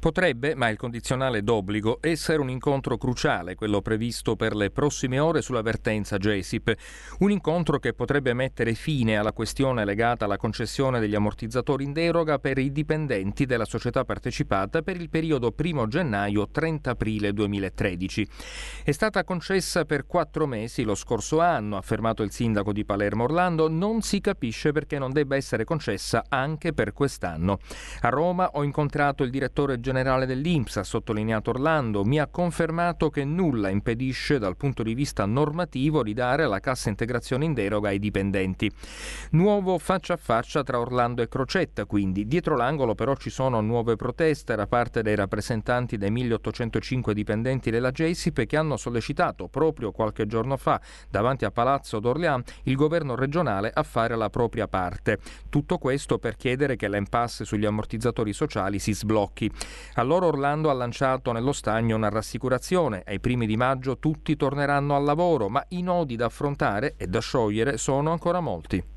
Potrebbe, ma il condizionale d'obbligo, essere un incontro cruciale, quello previsto per le prossime ore sulla vertenza GESIP. Un incontro che potrebbe mettere fine alla questione legata alla concessione degli ammortizzatori in deroga per i dipendenti della società partecipata per il periodo 1 gennaio-30 aprile 2013. È stata concessa per quattro mesi lo scorso anno, ha affermato il sindaco di Palermo Orlando. Non si capisce perché non debba essere concessa anche per quest'anno. A Roma ho incontrato il direttore generale generale dell'Inps, ha sottolineato Orlando, mi ha confermato che nulla impedisce dal punto di vista normativo di dare la cassa integrazione in deroga ai dipendenti. Nuovo faccia a faccia tra Orlando e Crocetta, quindi. Dietro l'angolo però ci sono nuove proteste da parte dei rappresentanti dei 1805 dipendenti della JSIP che hanno sollecitato proprio qualche giorno fa davanti a Palazzo d'Orléans il governo regionale a fare la propria parte. Tutto questo per chiedere che l'impasse sugli ammortizzatori sociali si sblocchi. Allora Orlando ha lanciato nello stagno una rassicurazione. Ai primi di maggio tutti torneranno al lavoro, ma i nodi da affrontare e da sciogliere sono ancora molti.